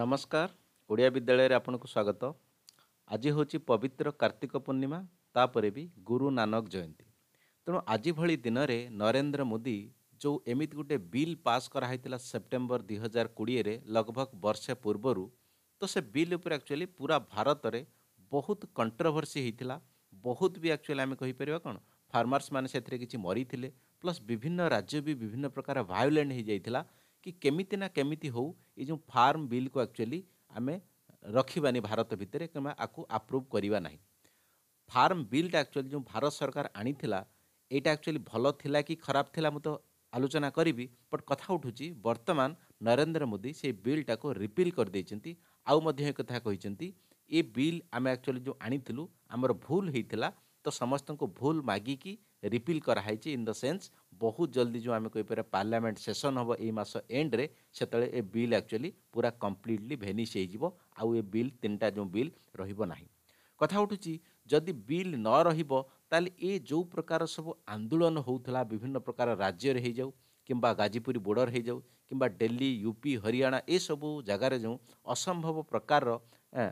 ନମସ୍କାର ଓଡ଼ିଆ ବିଦ୍ୟାଳୟରେ ଆପଣଙ୍କୁ ସ୍ୱାଗତ ଆଜି ହେଉଛି ପବିତ୍ର କାର୍ତ୍ତିକ ପୂର୍ଣ୍ଣିମା ତାପରେ ବି ଗୁରୁ ନାନକ ଜୟନ୍ତୀ ତେଣୁ ଆଜି ଭଳି ଦିନରେ ନରେନ୍ଦ୍ର ମୋଦି ଯେଉଁ ଏମିତି ଗୋଟିଏ ବିଲ୍ ପାସ୍ କରାହୋଇଥିଲା ସେପ୍ଟେମ୍ବର ଦୁଇ ହଜାର କୋଡ଼ିଏରେ ଲଗଭଗ ବର୍ଷେ ପୂର୍ବରୁ ତ ସେ ବିଲ୍ ଉପରେ ଆକ୍ଚୁଆଲି ପୁରା ଭାରତରେ ବହୁତ କଣ୍ଟ୍ରୋଭର୍ସି ହେଇଥିଲା ବହୁତ ବି ଆକ୍ଚୁଆଲି ଆମେ କହିପାରିବା କ'ଣ ଫାର୍ମର୍ସମାନେ ସେଥିରେ କିଛି ମରିଥିଲେ ପ୍ଲସ୍ ବିଭିନ୍ନ ରାଜ୍ୟ ବି ବିଭିନ୍ନ ପ୍ରକାର ଭାୟୋଲେଣ୍ଟ ହେଇଯାଇଥିଲା କି କେମିତି ନା କେମିତି ହେଉ ଏ ଯେଉଁ ଫାର୍ମ ବିଲ୍କୁ ଆକ୍ଚୁଆଲି ଆମେ ରଖିବାନି ଭାରତ ଭିତରେ କିମ୍ବା ଆକୁ ଆପ୍ରୁଭ୍ କରିବା ନାହିଁ ଫାର୍ମ ବିଲ୍ଟା ଆକ୍ଚୁଆଲି ଯେଉଁ ଭାରତ ସରକାର ଆଣିଥିଲା ଏଇଟା ଆକ୍ଚୁଆଲି ଭଲ ଥିଲା କି ଖରାପ ଥିଲା ମୁଁ ତ ଆଲୋଚନା କରିବି ବଟ୍ କଥା ଉଠୁଛି ବର୍ତ୍ତମାନ ନରେନ୍ଦ୍ର ମୋଦି ସେ ବିଲ୍ଟାକୁ ରିପିଲ୍ କରିଦେଇଛନ୍ତି ଆଉ ମଧ୍ୟ ଏ କଥା କହିଛନ୍ତି ଏ ବିଲ୍ ଆମେ ଆକ୍ଚୁଆଲି ଯେଉଁ ଆଣିଥିଲୁ ଆମର ଭୁଲ ହେଇଥିଲା ତ ସମସ୍ତଙ୍କୁ ଭୁଲ ମାଗିକି ରିପିଲ୍ କରାହେଇଛି ଇନ୍ ଦ ସେନ୍ସ ବହୁତ ଜଲ୍ଦି ଯେଉଁ ଆମେ କହିପାରିବା ପାର୍ଲାମେଣ୍ଟ ସେସନ୍ ହେବ ଏଇ ମାସ ଏଣ୍ଡରେ ସେତେବେଳେ ଏ ବିଲ୍ ଆକ୍ଚୁଆଲି ପୁରା କମ୍ପ୍ଲିଟଲି ଭେନିସ୍ ହେଇଯିବ ଆଉ ଏ ବିଲ୍ ତିନିଟା ଯେଉଁ ବିଲ୍ ରହିବ ନାହିଁ କଥା ଉଠୁଛି ଯଦି ବିଲ୍ ନ ରହିବ ତାହେଲେ ଏ ଯେଉଁ ପ୍ରକାର ସବୁ ଆନ୍ଦୋଳନ ହେଉଥିଲା ବିଭିନ୍ନ ପ୍ରକାର ରାଜ୍ୟରେ ହେଇଯାଉ କିମ୍ବା ଗାଜିପୁର ବୋର୍ଡ଼ର ହେଇଯାଉ କିମ୍ବା ଦିଲ୍ଲୀ ୟୁପି ହରିୟାଣା ଏସବୁ ଜାଗାରେ ଯେଉଁ ଅସମ୍ଭବ ପ୍ରକାରର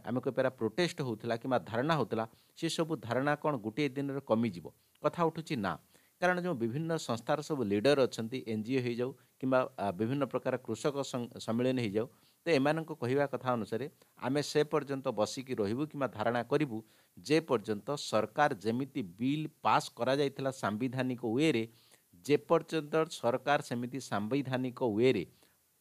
ଆମେ କହିପାରିବା ପ୍ରୋଟେଷ୍ଟ ହେଉଥିଲା କିମ୍ବା ଧାରଣା ହେଉଥିଲା ସେସବୁ ଧାରଣା କ'ଣ ଗୋଟିଏ ଦିନରେ କମିଯିବ କଥା ଉଠୁଛି ନା କାରଣ ଯେଉଁ ବିଭିନ୍ନ ସଂସ୍ଥାର ସବୁ ଲିଡ଼ର ଅଛନ୍ତି ଏନ୍ ଜି ଓ ହେଇଯାଉ କିମ୍ବା ବିଭିନ୍ନ ପ୍ରକାର କୃଷକ ସମ୍ମିଳନୀ ହେଇଯାଉ ତ ଏମାନଙ୍କ କହିବା କଥା ଅନୁସାରେ ଆମେ ସେ ପର୍ଯ୍ୟନ୍ତ ବସିକି ରହିବୁ କିମ୍ବା ଧାରଣା କରିବୁ ଯେ ପର୍ଯ୍ୟନ୍ତ ସରକାର ଯେମିତି ବିଲ୍ ପାସ୍ କରାଯାଇଥିଲା ସାମ୍ବିଧାନିକ ୱେରେ ଯେପର୍ଯ୍ୟନ୍ତ ସରକାର ସେମିତି ସାମ୍ବିଧାନିକ ୱେରେ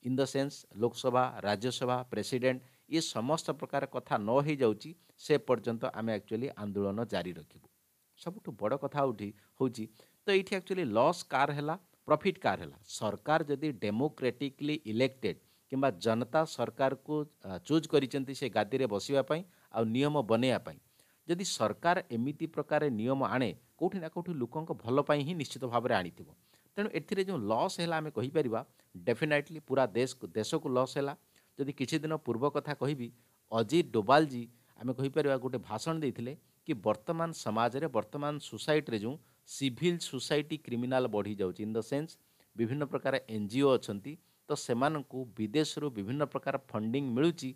in the sense Lok Sabha Rajya Sabha president ଏ ସମସ୍ତ ପ୍ରକାର କଥା ନ ହୋଇଯାଉଛି ସେ ପର୍ଯ୍ୟନ୍ତ ଆମେ ଆକ୍ଚୁଆଲି ଆନ୍ଦୋଳନ ଜାରି ରଖିବୁ ସବୁଠୁ ବଡ଼ କଥା ଉଠି ହେଉଛି तो ये एक्चुअली लॉस कार है प्रॉफिट कार है सरकार जदि डेमोक्रेटिकली इलेक्टेड कि जनता सरकार को चूज कर गादी में बसवापी आयम बनैवापी जदि सरकार एमती प्रकार नियम आने कौटि ना कौटि लोक भलपाई ही निश्चित भाव में आनी थो तेणु एथेर जो लस है आम कहीपर डेफिनेटली पूरा देश को देश को लस है जदि किद पूर्व कथा कह अजित जी आम कहीपर गोटे भाषण देते कि बर्तमान समाज में बर्तमान सोसाइटे जो ସିଭିଲ୍ ସୋସାଇଟି କ୍ରିମିନାଲ୍ ବଢ଼ିଯାଉଛି ଇନ୍ ଦ ସେନ୍ସ ବିଭିନ୍ନ ପ୍ରକାର ଏନ୍ ଜି ଓ ଅଛନ୍ତି ତ ସେମାନଙ୍କୁ ବିଦେଶରୁ ବିଭିନ୍ନ ପ୍ରକାର ଫଣ୍ଡିଂ ମିଳୁଛି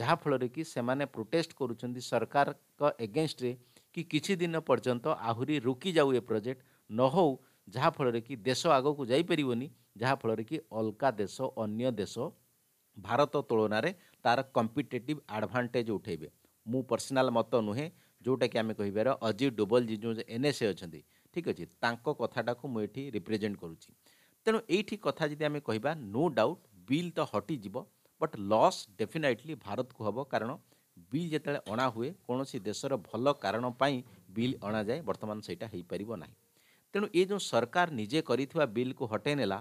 ଯାହାଫଳରେ କି ସେମାନେ ପ୍ରୋଟେଷ୍ଟ କରୁଛନ୍ତି ସରକାରଙ୍କ ଏଗେନ୍ଷ୍ଟରେ କି କିଛି ଦିନ ପର୍ଯ୍ୟନ୍ତ ଆହୁରି ରୋକିଯାଉ ଏ ପ୍ରୋଜେକ୍ଟ ନ ହଉ ଯାହାଫଳରେ କି ଦେଶ ଆଗକୁ ଯାଇପାରିବନି ଯାହାଫଳରେ କି ଅଲଗା ଦେଶ ଅନ୍ୟ ଦେଶ ଭାରତ ତୁଳନାରେ ତା'ର କମ୍ପିଟେଟିଭ୍ ଆଡ଼ଭାଣ୍ଟେଜ୍ ଉଠାଇବେ ମୁଁ ପର୍ସନାଲ୍ ମତ ନୁହେଁ ଯେଉଁଟାକି ଆମେ କହିବାର ଅଜିତ ଡୁବଲ୍ ଯେଉଁ ଏନ୍ଏସ୍ଏ ଅଛନ୍ତି ଠିକ୍ ଅଛି ତାଙ୍କ କଥାଟାକୁ ମୁଁ ଏଠି ରିପ୍ରେଜେଣ୍ଟ କରୁଛି ତେଣୁ ଏଇଠି କଥା ଯଦି ଆମେ କହିବା ନୋ ଡାଉଟ୍ ବିଲ୍ ତ ହଟିଯିବ ବଟ୍ ଲସ୍ ଡେଫିନାଇଟ୍ଲି ଭାରତକୁ ହେବ କାରଣ ବିଲ୍ ଯେତେବେଳେ ଅଣା ହୁଏ କୌଣସି ଦେଶର ଭଲ କାରଣ ପାଇଁ ବିଲ୍ ଅଣାଯାଏ ବର୍ତ୍ତମାନ ସେଇଟା ହୋଇପାରିବ ନାହିଁ ତେଣୁ ଏ ଯେଉଁ ସରକାର ନିଜେ କରିଥିବା ବିଲ୍କୁ ହଟେଇ ନେଲା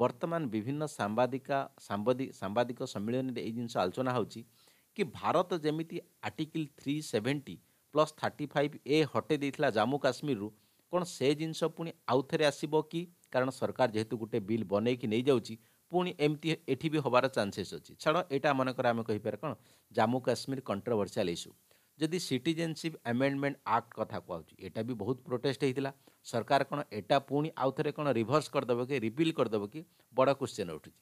ବର୍ତ୍ତମାନ ବିଭିନ୍ନ ସାମ୍ବାଦିକା ସାମ୍ବାଦିକ ସାମ୍ବାଦିକ ସମ୍ମିଳନୀରେ ଏଇ ଜିନିଷ ଆଲୋଚନା ହେଉଛି କି ଭାରତ ଯେମିତି article three seventy plus thirty five ଏ ହଟେଇ ଦେଇଥିଲା ଜାମ୍ମୁ କାଶ୍ମୀରରୁ କ'ଣ ସେ ଜିନିଷ ପୁଣି ଆଉଥରେ ଆସିବ କି କାରଣ ସରକାର ଯେହେତୁ ଗୋଟେ ବିଲ୍ ବନେଇକି ନେଇଯାଉଛି ପୁଣି ଏମିତି ଏଠି ବି ହେବାର ଚାନ୍ସେସ୍ ଅଛି ଛାଡ଼ ଏଇଟା ମନେକର ଆମେ କହିପାରିବା କ'ଣ ଜାମ୍ମୁ କାଶ୍ମୀର କଣ୍ଟ୍ରୋଭର୍ସିଆଲ୍ ଇସ୍ୟୁ ଯଦି ସିଟିଜେନସିପ୍ ଆମେଣ୍ଡମେଣ୍ଟ ଆକ୍ଟ କଥା କୁହାହେଉଛି ଏଇଟା ବି ବହୁତ ପ୍ରୋଟେଷ୍ଟ ହେଇଥିଲା ସରକାର କ'ଣ ଏଇଟା ପୁଣି ଆଉ ଥରେ କ'ଣ ରିଭର୍ସ କରିଦେବ କି ରିପିଲ୍ କରିଦେବ କି ବଡ଼ କ୍ୱେଶ୍ଚନ୍ ଉଠୁଛି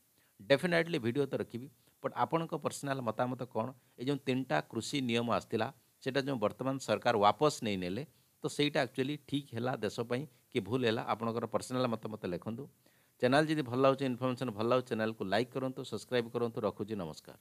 ଡେଫିନେଟଲି ଭିଡ଼ିଓ ତ ରଖିବି ବଟ୍ ଆପଣଙ୍କ ପର୍ସନାଲ୍ ମତାମତ କ'ଣ ଏ ଯେଉଁ ତିନିଟା କୃଷି ନିୟମ ଆସିଥିଲା ସେଇଟା ଯେଉଁ ବର୍ତ୍ତମାନ ସରକାର ୱାପସ୍ ନେଇନେଲେ तो ସେଇଟା ଆକ୍ଚୁଆଲି ଠିକ୍ ହେଲା ଦେଶ ପାଇଁ କି ଭୁଲ ହେଲା ଆପଣଙ୍କର ପର୍ସନାଲ୍ ମତାମତ ଲେଖନ୍ତୁ ଚ୍ୟାନେଲ୍ ଯଦି ଭଲ ଲାଗୁଛି ଇନଫର୍ମେସନ୍ ଭଲ ଲାଗୁଛି ଚ୍ୟାନେଲ୍କୁ ଲାଇକ୍ କରନ୍ତୁ ସବସ୍କ୍ରାଇବ୍ କରନ୍ତୁ ରଖୁଛି ନମସ୍କାର